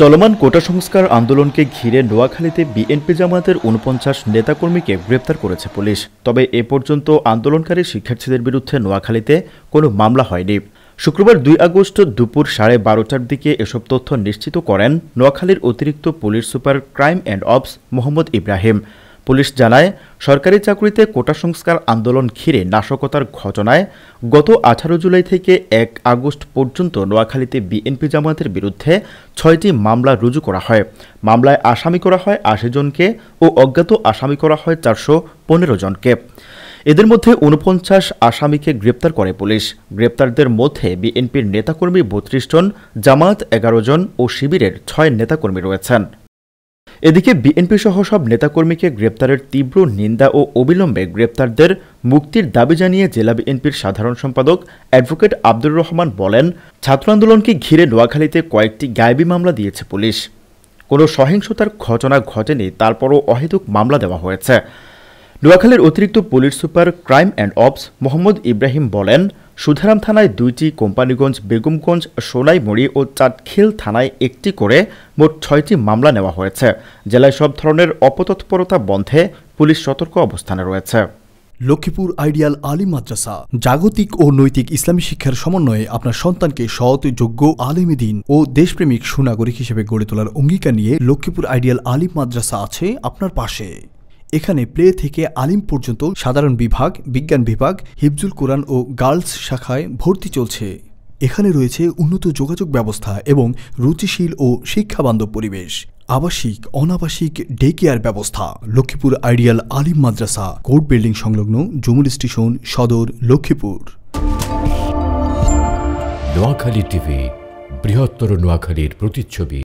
চলমান কোটা সংস্কার আন্দোলনকে ঘিরে নোয়াখালীতে বিএনপি জামাতের উনপঞ্চাশ নেতাকর্মীকে গ্রেপ্তার করেছে পুলিশ তবে এ পর্যন্ত আন্দোলনকারী শিক্ষার্থীদের বিরুদ্ধে নোয়াখালীতে কোনো মামলা হয়নি শুক্রবার দুই আগস্ট দুপুর সাড়ে বারোটার দিকে এসব তথ্য নিশ্চিত করেন নোয়াখালীর অতিরিক্ত police super crime and ops Mohammad Ibrahim police জানায় সরকারি চাকরিতে কোটা সংস্কার আন্দোলন ঘিরে নাশকতার ঘটনায় গত আঠারো জুলাই থেকে এক আগস্ট পর্যন্ত নোয়াখালীতে বিএনপি জামায়াতের বিরুদ্ধে ছয়টি মামলা রুজু করা হয় মামলায় আসামি করা হয় আশি জনকে ও অজ্ঞাত আসামি করা হয় চারশো পনেরো জনকে এদের মধ্যে উনপঞ্চাশ আসামিকে গ্রেপ্তার করে পুলিশ গ্রেপ্তারদের মধ্যে বিএনপির নেতাকর্মী বত্রিশ জন জামায়াত এগারো জন ও শিবিরের ছয় নেতাকর্মী রয়েছেন এদিকে বিএনপি সহ সব নেতাকর্মীকে গ্রেপ্তারের তীব্র নিন্দা ও অবিলম্বে গ্রেপ্তারদের মুক্তির দাবি জানিয়ে জেলা বিএনপির সাধারণ সম্পাদক অ্যাডভোকেট আব্দুর রহমান বলেন ছাত্র আন্দোলনকে ঘিরে নোয়াখালীতে কয়েকটি গায়েবী মামলা দিয়েছে পুলিশ কোনো সহিংসতার ঘটনা ঘটেনি তারপরও অহেতুক মামলা দেওয়া হয়েছে নোয়াখালীর অতিরিক্ত police super crime and ops Mohammad Ibrahim বলেন সুধারাম থানায় দুইটি কোম্পানিগঞ্জ বেগমগঞ্জ সোনাইমুড়ি ও চাটখিল থানায় একটি করে মোট ছয়টি মামলা নেওয়া হয়েছে জেলায় সব ধরনের অপতৎপরতা বন্ধে পুলিশ সতর্ক অবস্থানে রয়েছে লক্ষ্মীপুর আইডিয়াল আলিম মাদ্রাসা জাগতিক ও নৈতিক ইসলামী শিক্ষার সমন্বয়ে আপনার সন্তানকে সৎ যোগ্য আলিমী দিন ও দেশপ্রেমিক সুনাগরিক হিসেবে গড়ে তোলার অঙ্গীকার নিয়ে লক্ষ্মীপুর আইডিয়াল আলিম মাদ্রাসা আছে আপনার পাশে এখানে প্লে থেকে আলিম পর্যন্ত সাধারণ বিভাগ বিজ্ঞান বিভাগ হিফজুল কোরআন ও গার্লস শাখায় ভর্তি চলছে এখানে রয়েছে উন্নত যোগাযোগ ব্যবস্থা এবং রুচিশীল ও শিক্ষাবান্ধব পরিবেশ আবাসিক অনাবাসিক ডে কেয়ার ব্যবস্থা Lakshmipur ideal Alim Madrasa court building সংলগ্ন জমুল স্টেশন সদর লক্ষ্মীপুর নোয়াখালী টিভি বৃহত্তর নোয়াখালীর প্রতিচ্ছবি